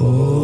Oh.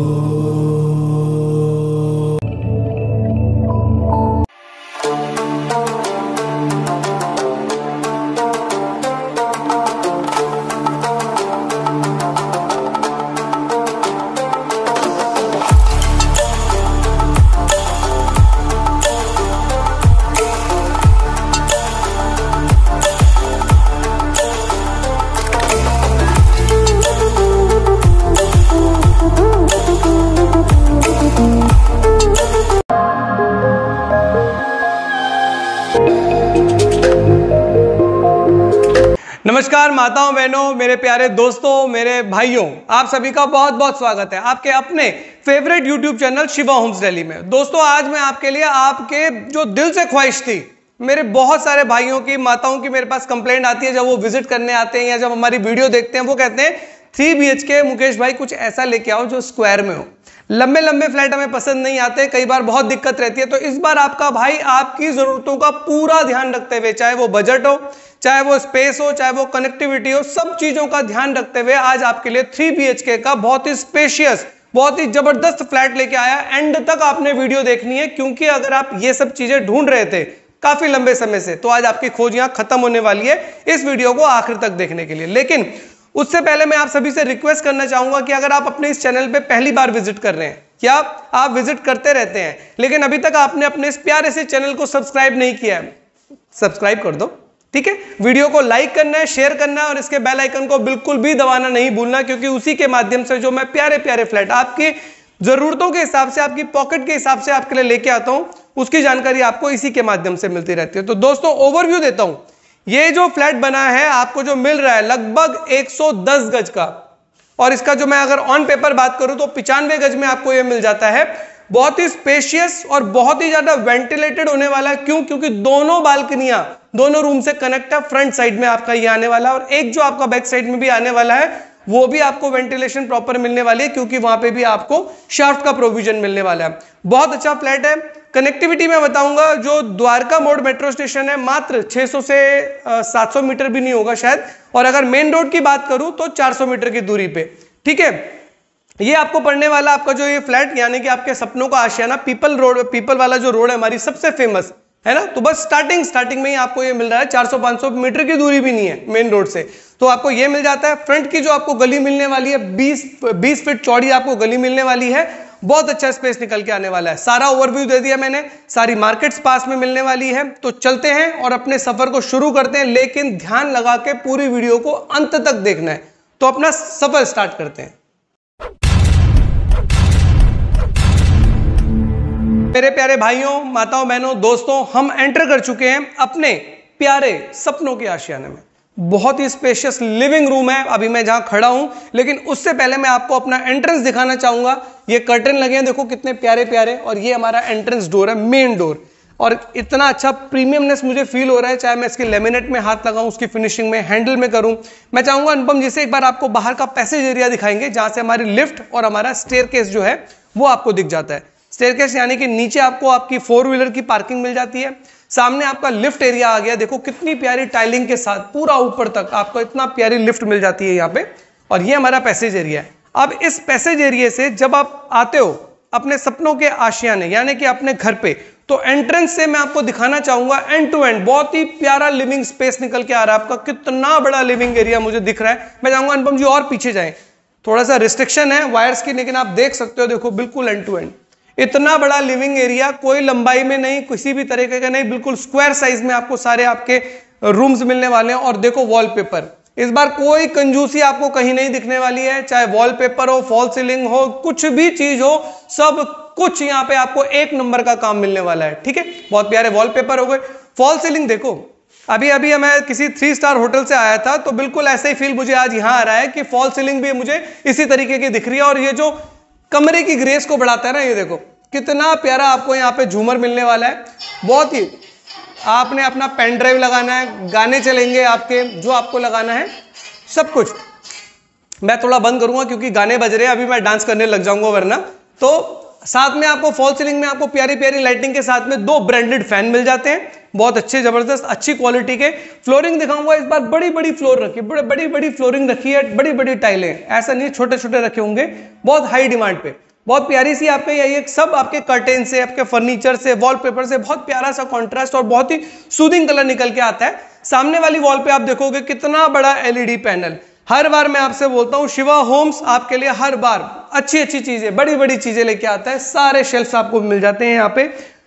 नमस्कार माताओं बहनों मेरे प्यारे दोस्तों मेरे भाइयों आप सभी का बहुत बहुत स्वागत है आपके अपने favourite YouTube channel Shiva homes daily में दोस्तों आज मैं आपके लिए आपके जो दिल से ख्वाहिश थी मेरे बहुत सारे भाइयों की माताओं की मेरे पास कंप्लेंट आती है जब वो विजिट करने आते हैं या जब हमारी वीडियो देखते हैं वो कहते हैं थ्री बी मुकेश भाई कुछ ऐसा लेके आओ जो स्क्वायर में हो लंबे लंबे फ्लैट हमें पसंद नहीं आते कई बार बहुत दिक्कत रहती है तो इस बार आपका भाई आपकी ज़रूरतों का पूरा ध्यान रखते हुए चाहे वो बजट हो चाहे वो स्पेस हो चाहे वो कनेक्टिविटी हो सब चीज़ों का ध्यान रखते हुए आज आपके लिए थ्री बी का बहुत ही स्पेशियस बहुत ही ज़बरदस्त फ्लैट लेके आया एंड तक आपने वीडियो देखनी है क्योंकि अगर आप ये सब चीज़ें ढूंढ रहे थे काफ़ी लंबे समय से तो आज आपकी खोज यहां खत्म होने वाली है इस वीडियो को आखिर तक देखने के लिए लेकिन उससे पहले मैं आप सभी से रिक्वेस्ट करना चाहूंगा कि अगर आप अपने इस चैनल पे पहली बार विजिट कर रहे हैं या आप विजिट करते रहते हैं लेकिन अभी तक आपने अपने इस प्यारे से चैनल को सब्सक्राइब नहीं किया है सब्सक्राइब कर दो ठीक है वीडियो को लाइक करना है शेयर करना है और इसके बेल आइकन को बिल्कुल भी दबाना नहीं भूलना क्योंकि उसी के माध्यम से जो मैं प्यारे प्यारे फ्लैट आपकी जरूरतों के हिसाब से आपकी पॉकेट के हिसाब से आपके लिए लेके आता हूं उसकी जानकारी आपको इसी के माध्यम से मिलती रहती है तो दोस्तों ओवरव्यू देता हूं ये जो फ्लैट बना है आपको जो मिल रहा है लगभग 110 गज का और इसका जो मैं अगर ऑन पेपर बात करूं तो पिचानवे गज में आपको ये मिल जाता है बहुत ही स्पेशियस और बहुत ही ज्यादा वेंटिलेटेड होने वाला है क्यों क्योंकि दोनों बालकनियां दोनों रूम से कनेक्ट है फ्रंट साइड में आपका ये आने वाला है और एक जो आपका बैक साइड में भी आने वाला है वो भी आपको वेंटिलेशन प्रॉपर मिलने वाली है क्योंकि वहां पे भी आपको शाफ्ट का प्रोविजन मिलने वाला है बहुत अच्छा फ्लैट है कनेक्टिविटी में बताऊंगा जो द्वारका मोड मेट्रो स्टेशन है मात्र 600 से 700 मीटर भी नहीं होगा शायद और अगर मेन रोड की बात करूं तो 400 मीटर की दूरी पे ठीक है ये आपको पढ़ने वाला आपका जो ये फ्लैट यानी कि आपके सपनों का आशियाना पीपल रोड पीपल वाला जो रोड है हमारी सबसे फेमस है ना तो बस स्टार्टिंग स्टार्टिंग में ही आपको ये मिल रहा है 400-500 मीटर की दूरी भी नहीं है मेन रोड से तो आपको ये मिल जाता है फ्रंट की जो आपको गली मिलने वाली है 20 20 फीट चौड़ी आपको गली मिलने वाली है बहुत अच्छा स्पेस निकल के आने वाला है सारा ओवरव्यू दे दिया मैंने सारी मार्केट्स पास में मिलने वाली है तो चलते हैं और अपने सफर को शुरू करते हैं लेकिन ध्यान लगा के पूरी वीडियो को अंत तक देखना है तो अपना सफर स्टार्ट करते हैं मेरे प्यारे भाइयों माताओं बहनों दोस्तों हम एंटर कर चुके हैं अपने प्यारे सपनों के आशियाने में बहुत ही स्पेशियस लिविंग रूम है अभी मैं जहां खड़ा हूं लेकिन उससे पहले मैं आपको अपना एंट्रेंस दिखाना चाहूंगा ये कर्टन लगे हैं देखो कितने प्यारे प्यारे और ये हमारा एंट्रेंस डोर है मेन डोर और इतना अच्छा प्रीमियमनेस मुझे फील हो रहा है चाहे मैं इसके लेमिनेट में हाथ लगाऊं उसकी फिनिशिंग में हैंडल में करूं मैं चाहूंगा अनुपम जी से एक बार आपको बाहर का पैसेज एरिया दिखाएंगे जहां से हमारी लिफ्ट और हमारा स्टेयर जो है वो आपको दिख जाता है स्टेरकेस यानी कि नीचे आपको आपकी फोर व्हीलर की पार्किंग मिल जाती है सामने आपका लिफ्ट एरिया आ गया देखो कितनी प्यारी टाइलिंग के साथ पूरा ऊपर तक आपको इतना प्यारी लिफ्ट मिल जाती है यहाँ पे और ये हमारा पैसेज एरिया है अब इस पैसेज एरिए से जब आप आते हो अपने सपनों के आशियाने यानी कि अपने घर पे तो एंट्रेंस से मैं आपको दिखाना चाहूंगा एंड टू एंड बहुत ही प्यारा लिविंग स्पेस निकल के आ रहा है आपका कितना बड़ा लिविंग एरिया मुझे दिख रहा है मैं जाऊंगा अनुपम जी और पीछे जाए थोड़ा सा रिस्ट्रिक्शन है वायर्स की लेकिन आप देख सकते हो देखो बिल्कुल एंड टू एंड इतना बड़ा लिविंग एरिया कोई लंबाई में नहीं किसी भी तरीके का नहीं बिल्कुल स्क्वायर साइज में आपको सारे आपके रूम्स मिलने वाले हैं और देखो वॉलपेपर इस बार कोई कंजूसी आपको कहीं नहीं दिखने वाली है चाहे वॉलपेपर हो फॉल सीलिंग हो कुछ भी चीज हो सब कुछ यहाँ पे आपको एक नंबर का काम मिलने वाला है ठीक है बहुत प्यारे वॉलपेपर हो गए फॉल सीलिंग देखो अभी अभी मैं किसी थ्री स्टार होटल से आया था तो बिल्कुल ऐसे ही फील मुझे आज यहाँ आ रहा है कि फॉल सीलिंग भी मुझे इसी तरीके की दिख रही है और ये जो कमरे की ग्रेस को बढ़ाता है ना ये देखो कितना प्यारा आपको यहाँ पे झूमर मिलने वाला है बहुत ही आपने अपना पेन ड्राइव लगाना है गाने चलेंगे आपके जो आपको लगाना है सब कुछ मैं थोड़ा बंद करूंगा क्योंकि गाने बज रहे हैं अभी मैं डांस करने लग जाऊंगा वरना तो साथ में आपको फॉल सीलिंग में आपको प्यारी प्यारी लाइटिंग के साथ में दो ब्रांडेड फैन मिल जाते हैं बहुत अच्छे जबरदस्त अच्छी क्वालिटी के फ्लोरिंग दिखाऊंगा इस बार बड़ी बड़ी फ्लोर रखी बड़े बड़ी बड़ी फ्लोरिंग रखी है बड़ी बड़ी टाइलें ऐसा नहीं छोटे छोटे रखे होंगे बहुत हाई डिमांड पे बहुत प्यारी सी आपके यही एक सब आपके कर्टेन से आपके फर्नीचर से वॉलपेपर से बहुत प्यारा सा कॉन्ट्रास्ट और बहुत ही सूदिंग कलर निकल के आता है सामने वाली वॉल पे आप देखोगे कितना बड़ा एलईडी पैनल हर बार मैं आपसे बोलता हूँ शिवा होम्स आपके लिए हर बार अच्छी अच्छी चीज़ें बड़ी बड़ी चीज़ें लेके आता है सारे शेल्फ आपको मिल जाते हैं यहाँ पे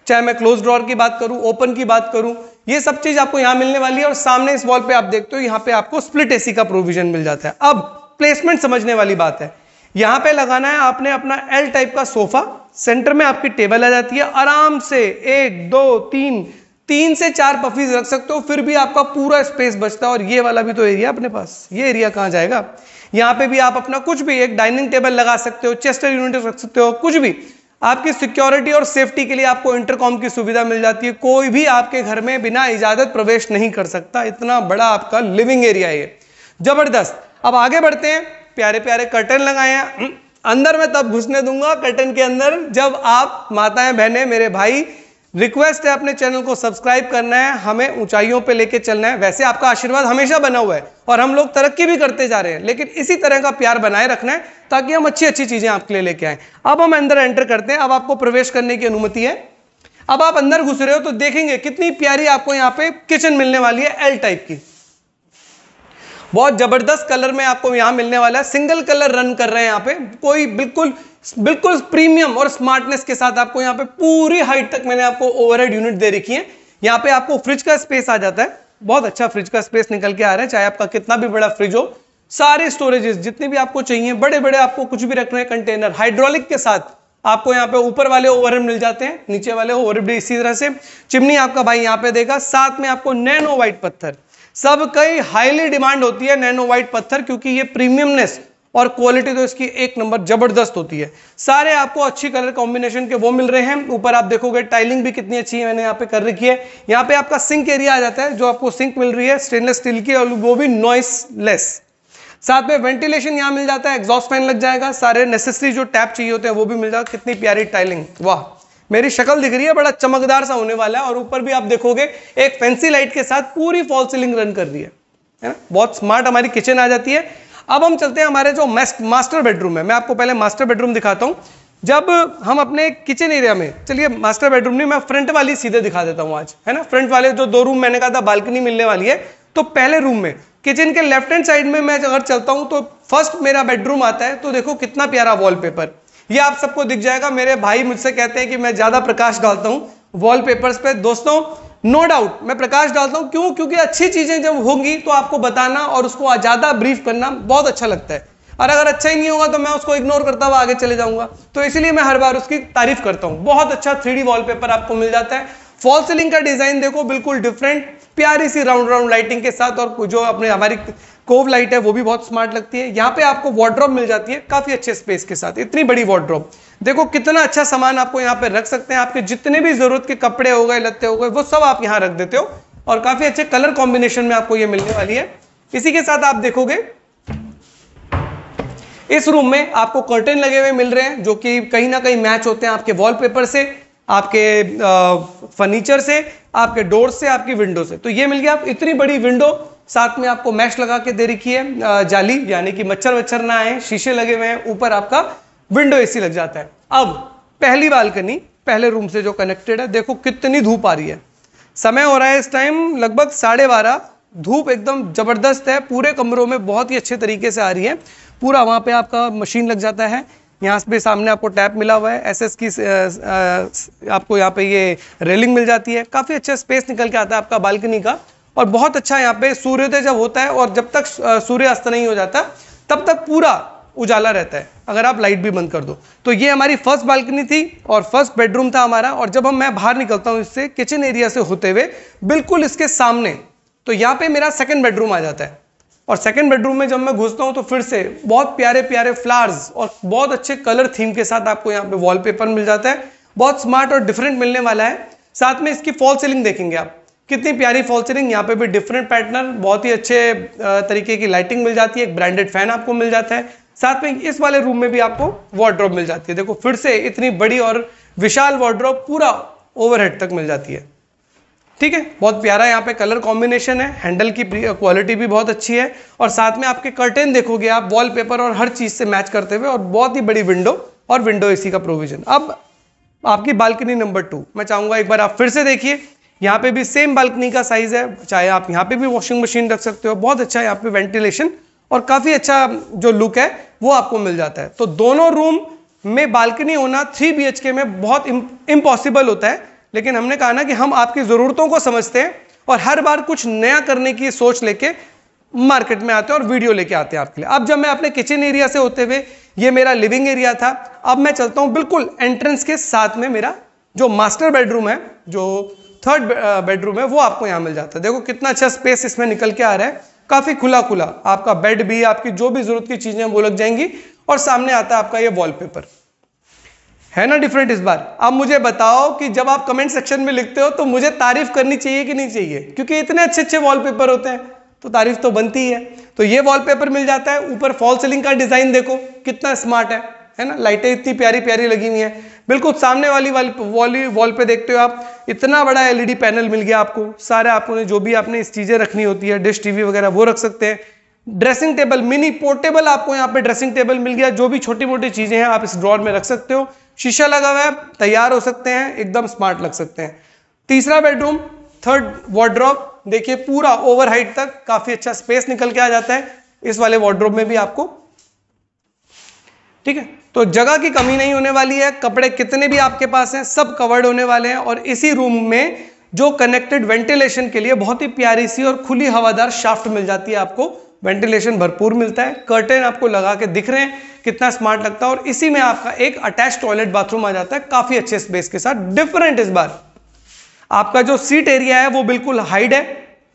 चाहे मैं क्लोज ड्रॉर की बात करूं ओपन की बात करूं ये सब चीज़ आपको यहां मिलने वाली है और सामने इस वॉल पे आप देखते हो यहाँ पे आपको स्प्लिट एसी का प्रोविजन मिल जाता है अब प्लेसमेंट समझने वाली बात है यहां पे लगाना है आपने अपना एल टाइप का सोफा सेंटर में आपकी टेबल आ जाती है आराम से एक दो तीन तीन से चार पफीज रख सकते हो फिर भी आपका पूरा स्पेस बचता है और ये वाला भी तो एरिया अपने पास ये एरिया कहाँ जाएगा यहाँ पे भी आप अपना कुछ भी एक डाइनिंग टेबल लगा सकते हो चेस्टर यूनिट रख सकते हो कुछ भी आपकी सिक्योरिटी और सेफ्टी के लिए आपको इंटरकॉम की सुविधा मिल जाती है कोई भी आपके घर में बिना इजाजत प्रवेश नहीं कर सकता इतना बड़ा आपका लिविंग एरिया है जबरदस्त अब आगे बढ़ते हैं प्यारे प्यारे कर्टन लगाए हैं हम्म। अंदर में तब घुसने दूंगा कर्टन के अंदर जब आप माताएं बहने मेरे भाई रिक्वेस्ट है अपने चैनल को सब्सक्राइब करना है हमें ऊंचाइयों पे लेके चलना है वैसे आपका आशीर्वाद हमेशा बना हुआ है और हम लोग तरक्की भी करते जा रहे हैं लेकिन इसी तरह का प्यार बनाए रखना है ताकि हम अच्छी अच्छी चीज़ें आपके लिए लेके आए अब हम अंदर एंटर करते हैं अब आपको प्रवेश करने की अनुमति है अब आप अंदर घुस रहे हो तो देखेंगे कितनी प्यारी आपको यहाँ पे किचन मिलने वाली है एल टाइप की बहुत जबरदस्त कलर में आपको यहां मिलने वाला है सिंगल कलर रन कर रहे हैं यहाँ पे कोई बिल्कुल बिल्कुल प्रीमियम और स्मार्टनेस के साथ आपको यहाँ पे पूरी हाइट तक मैंने आपको ओवरहेड यूनिट दे रखी है यहाँ पे आपको फ्रिज का स्पेस आ जाता है बहुत अच्छा फ्रिज का स्पेस निकल के आ रहा है चाहे आपका कितना भी बड़ा फ्रिज हो सारे स्टोरेजेस जितने भी आपको चाहिए बड़े बड़े आपको कुछ भी रखना है कंटेनर हाइड्रोलिक के साथ आपको यहाँ पे ऊपर वाले ओवरहेड मिल जाते हैं नीचे वाले ओवर इसी तरह से चिमनी आपका भाई यहाँ पे देगा साथ में आपको नैनो व्हाइट पत्थर सब कई हाईली डिमांड होती है नैनो व्हाइट पत्थर क्योंकि ये प्रीमियमनेस और क्वालिटी तो इसकी एक नंबर जबरदस्त होती है सारे आपको अच्छी कलर कॉम्बिनेशन के वो मिल रहे हैं ऊपर आप देखोगे टाइलिंग भी कितनी अच्छी है मैंने यहाँ पे कर रखी है यहाँ पे आपका सिंक एरिया आ जाता है जो आपको सिंक मिल रही है स्टेनलेस स्टील की और वो भी नॉइसलेस साथ में वेंटिलेशन यहाँ मिल जाता है एग्जॉस्ट फैन लग जाएगा सारे नेसेसरी जो टैप चाहिए होते हैं वो भी मिल जाएगा कितनी प्यारी टाइलिंग वाह मेरी शक्ल दिख रही है बड़ा चमकदार सा होने वाला है और ऊपर भी आप देखोगे एक फैंसी लाइट के साथ पूरी फॉल सीलिंग रन कर रही है है ना बहुत स्मार्ट हमारी किचन आ जाती है अब हम चलते हैं हमारे जो मास्टर बेडरूम है मैं आपको पहले मास्टर बेडरूम दिखाता हूँ जब हम अपने किचन एरिया में चलिए मास्टर बेडरूम नहीं मैं फ्रंट वाली सीधे दिखा देता हूँ आज है ना फ्रंट वाले जो दो रूम मैंने कहा था बालकनी मिलने वाली है तो पहले रूम में किचन के लेफ्ट हैंड साइड में मैं अगर चलता हूँ तो फर्स्ट मेरा बेडरूम आता है तो देखो कितना प्यारा वॉलपेपर ये आप सबको दिख जाएगा मेरे भाई मुझसे कहते हैं कि मैं ज़्यादा प्रकाश डालता हूँ वॉलपेपर्स पे दोस्तों नो डाउट मैं प्रकाश डालता हूं क्यों क्योंकि अच्छी चीज़ें जब होंगी तो आपको बताना और उसको ज़्यादा ब्रीफ करना बहुत अच्छा लगता है और अगर अच्छा ही नहीं होगा तो मैं उसको इग्नोर करता हुआ आगे चले जाऊंगा तो इसलिए मैं हर बार उसकी तारीफ करता हूं बहुत अच्छा थ्री वॉलपेपर आपको मिल जाता है फॉल सीलिंग का डिज़ाइन देखो बिल्कुल डिफरेंट प्यारी सी राउंड राउंड लाइटिंग के साथ और जो अपने हमारी कोव लाइट है वो भी बहुत स्मार्ट लगती है यहाँ पे आपको वार्ड्रॉप मिल जाती है काफी अच्छे स्पेस के साथ इतनी बड़ी वार्ड्रॉप देखो कितना अच्छा सामान आपको यहाँ पे रख सकते हैं आपके जितने भी जरूरत के कपड़े हो गए लत्ते हो गए वो सब आप यहाँ रख देते हो और काफी अच्छे कलर कॉम्बिनेशन में आपको ये मिलने वाली है इसी के साथ आप देखोगे इस रूम में आपको कर्टेन लगे हुए मिल रहे हैं जो कि कहीं ना कहीं मैच होते हैं आपके वॉलपेपर से आपके फर्नीचर से आपके डोर से आपकी विंडो से तो ये मिल गया आप इतनी बड़ी विंडो साथ में आपको मैश लगा के दे रखी है जाली यानी कि मच्छर वच्छर ना आए शीशे लगे हुए हैं ऊपर आपका विंडो एसी लग जाता है अब पहली बालकनी पहले रूम से जो कनेक्टेड है देखो कितनी धूप आ रही है समय हो रहा है इस टाइम लगभग साढ़े बारह धूप एकदम जबरदस्त है पूरे कमरों में बहुत ही अच्छे तरीके से आ रही है पूरा वहां पे आपका मशीन लग जाता है यहाँ पे सामने आपको टैप मिला हुआ है एसएस की आपको यहाँ पे ये रेलिंग मिल जाती है काफ़ी अच्छा स्पेस निकल के आता है आपका बालकनी का और बहुत अच्छा यहाँ पे सूर्योदय जब होता है और जब तक सूर्यास्त नहीं हो जाता तब तक पूरा उजाला रहता है अगर आप लाइट भी बंद कर दो तो ये हमारी फर्स्ट बालकनी थी और फर्स्ट बेडरूम था हमारा और जब हम मैं बाहर निकलता हूँ इससे किचन एरिया से होते हुए बिल्कुल इसके सामने तो यहाँ पे मेरा सेकंड बेडरूम आ जाता है और सेकेंड बेडरूम में जब मैं घुसता हूँ तो फिर से बहुत प्यारे प्यारे फ्लावर्स और बहुत अच्छे कलर थीम के साथ आपको यहाँ पे वॉलपेपर मिल जाता है बहुत स्मार्ट और डिफरेंट मिलने वाला है साथ में इसकी फॉल सीलिंग देखेंगे आप कितनी प्यारी फॉल सीलिंग यहाँ पे भी डिफरेंट पैटर्न बहुत ही अच्छे तरीके की लाइटिंग मिल जाती है एक ब्रांडेड फैन आपको मिल जाता है साथ में इस वाले रूम में भी आपको वार्ड्रॉप मिल जाती है देखो फिर से इतनी बड़ी और विशाल वार्ड्रॉप पूरा ओवरहेड तक मिल जाती है ठीक है बहुत प्यारा यहाँ पे कलर कॉम्बिनेशन है हैंडल की क्वालिटी भी बहुत अच्छी है और साथ में आपके कर्टेन देखोगे आप वॉलपेपर और हर चीज़ से मैच करते हुए और बहुत ही बड़ी विंडो और विंडो एसी का प्रोविजन अब आपकी बालकनी नंबर टू मैं चाहूंगा एक बार आप फिर से देखिए यहाँ पे भी सेम बालकनी का साइज़ है चाहे आप यहाँ पे भी वॉशिंग मशीन रख सकते हो बहुत अच्छा यहाँ पे वेंटिलेशन और काफ़ी अच्छा जो लुक है वो आपको मिल जाता है तो दोनों रूम में बालकनी होना थ्री बी में बहुत इम्पॉसिबल होता है लेकिन हमने कहा ना कि हम आपकी ज़रूरतों को समझते हैं और हर बार कुछ नया करने की सोच लेके मार्केट में आते हैं और वीडियो लेके आते हैं आपके लिए अब जब मैं अपने किचन एरिया से होते हुए ये मेरा लिविंग एरिया था अब मैं चलता हूँ बिल्कुल एंट्रेंस के साथ में मेरा जो मास्टर बेडरूम है जो थर्ड बेडरूम है वो आपको यहाँ मिल जाता है देखो कितना अच्छा स्पेस इसमें निकल के आ रहा है काफ़ी खुला खुला आपका बेड भी आपकी जो भी ज़रूरत की चीज़ें वो लग जाएंगी और सामने आता है आपका ये वॉलपेपर है ना डिफरेंट इस बार अब मुझे बताओ कि जब आप कमेंट सेक्शन में लिखते हो तो मुझे तारीफ करनी चाहिए कि नहीं चाहिए क्योंकि इतने अच्छे अच्छे वॉलपेपर होते हैं तो तारीफ तो बनती ही है तो ये वॉलपेपर मिल जाता है ऊपर फॉल सीलिंग का डिजाइन देखो कितना स्मार्ट है है ना लाइटें इतनी प्यारी प्यारी लगी हुई है बिल्कुल सामने वाली वाली वॉल पे देखते हो आप इतना बड़ा एलईडी पैनल मिल गया आपको सारे आपने जो भी आपने इस चीज़ें रखनी होती है डिश टीवी वगैरह वो रख सकते हैं ड्रेसिंग टेबल मिनी पोर्टेबल आपको यहाँ पे ड्रेसिंग टेबल मिल गया जो भी छोटी मोटी चीज़ें हैं आप इस ड्रॉर में रख सकते हो शीशा लगा हुआ है तैयार हो सकते हैं एकदम स्मार्ट लग सकते हैं तीसरा बेडरूम थर्ड वार्ड्रॉप देखिए पूरा ओवर हाइट तक काफी अच्छा स्पेस निकल के आ जाता है इस वाले वार्ड्रॉप में भी आपको ठीक है तो जगह की कमी नहीं होने वाली है कपड़े कितने भी आपके पास हैं सब कवर्ड होने वाले हैं और इसी रूम में जो कनेक्टेड वेंटिलेशन के लिए बहुत ही प्यारी सी और खुली हवादार शाफ्ट मिल जाती है आपको वेंटिलेशन भरपूर मिलता है कर्टेन आपको लगा के दिख रहे हैं कितना स्मार्ट लगता है और इसी में आपका एक अटैच टॉयलेट बाथरूम आ जाता है काफी अच्छे स्पेस के साथ डिफरेंट इस बार आपका जो सीट एरिया है वो बिल्कुल हाइड है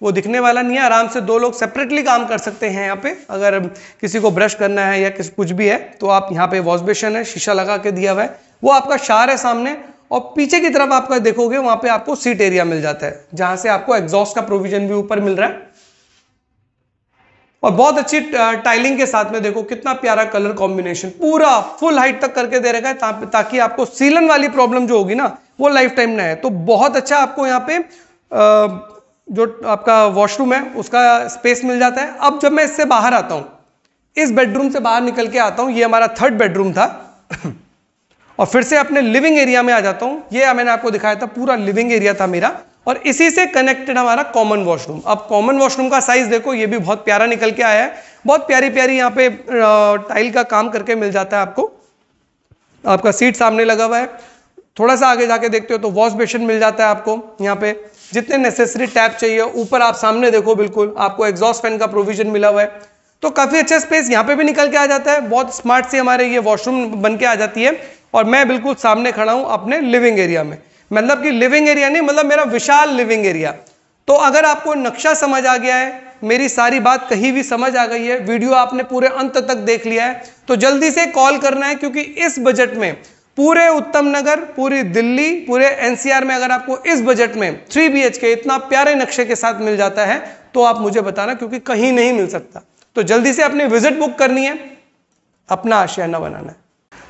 वो दिखने वाला नहीं है आराम से दो लोग सेपरेटली काम कर सकते हैं यहाँ पे अगर किसी को ब्रश करना है या किसी कुछ भी है तो आप यहाँ पे वॉश बेसन है शीशा लगा के दिया हुआ है वो आपका शार है सामने और पीछे की तरफ आपका देखोगे वहां पे आपको सीट एरिया मिल जाता है जहां से आपको एग्जॉस्ट का प्रोविजन भी ऊपर मिल रहा है और बहुत अच्छी टाइलिंग के साथ में देखो कितना प्यारा कलर कॉम्बिनेशन पूरा फुल हाइट तक करके दे रखा है ता, ताकि आपको सीलन वाली प्रॉब्लम जो होगी ना वो लाइफ टाइम ना है तो बहुत अच्छा आपको यहाँ पे जो आपका वॉशरूम है उसका स्पेस मिल जाता है अब जब मैं इससे बाहर आता हूँ इस बेडरूम से बाहर निकल के आता हूँ ये हमारा थर्ड बेडरूम था और फिर से अपने लिविंग एरिया में आ जाता हूँ ये मैंने आपको दिखाया था पूरा लिविंग एरिया था मेरा और इसी से कनेक्टेड हमारा कॉमन वॉशरूम अब कॉमन वॉशरूम का साइज देखो ये भी बहुत प्यारा निकल के आया है बहुत प्यारी प्यारी यहाँ पे टाइल का काम करके मिल जाता है आपको आपका सीट सामने लगा हुआ है थोड़ा सा आगे जाके देखते हो तो वॉश बेसिन मिल जाता है आपको यहाँ पे जितने नेसेसरी टैप चाहिए ऊपर आप सामने देखो बिल्कुल आपको एग्जॉस्ट फैन का प्रोविजन मिला हुआ है तो काफ़ी अच्छा स्पेस यहाँ पे भी निकल के आ जाता है बहुत स्मार्ट से हमारे ये वॉशरूम बन के आ जाती है और मैं बिल्कुल सामने खड़ा हूँ अपने लिविंग एरिया में मतलब कि लिविंग एरिया नहीं मतलब मेरा विशाल लिविंग एरिया तो अगर आपको नक्शा समझ आ गया है मेरी सारी बात कहीं भी समझ आ गई है वीडियो आपने पूरे अंत तक देख लिया है तो जल्दी से कॉल करना है क्योंकि इस बजट में पूरे उत्तम नगर पूरी दिल्ली पूरे एनसीआर में अगर आपको इस बजट में थ्री बी के इतना प्यारे नक्शे के साथ मिल जाता है तो आप मुझे बताना क्योंकि कहीं नहीं मिल सकता तो जल्दी से अपनी विजिट बुक करनी है अपना आशियाना बनाना है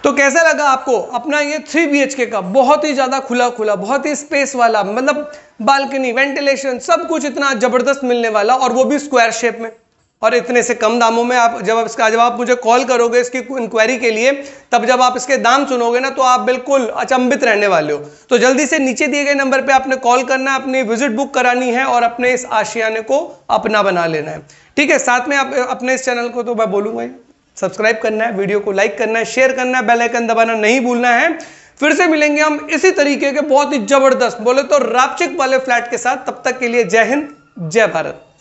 तो कैसा लगा आपको अपना ये थ्री बी का बहुत ही ज़्यादा खुला खुला बहुत ही स्पेस वाला मतलब बालकनी वेंटिलेशन सब कुछ इतना ज़बरदस्त मिलने वाला और वो भी स्क्वायर शेप में और इतने से कम दामों में आप जब इसका जब आप मुझे कॉल करोगे इसकी इंक्वायरी के लिए तब जब आप इसके दाम सुनोगे ना तो आप बिल्कुल अचंभित रहने वाले हो तो जल्दी से नीचे दिए गए नंबर पे आपने कॉल करना है अपनी विजिट बुक करानी है और अपने इस आशियाने को अपना बना लेना है ठीक है साथ में आप अपने इस चैनल को तो मैं बोलूँगा ही सब्सक्राइब करना है वीडियो को लाइक करना है शेयर करना है बेल आइकन दबाना नहीं भूलना है फिर से मिलेंगे हम इसी तरीके के बहुत ही जबरदस्त बोले तो रापचिक वाले फ्लैट के साथ तब तक के लिए जय हिंद जय भारत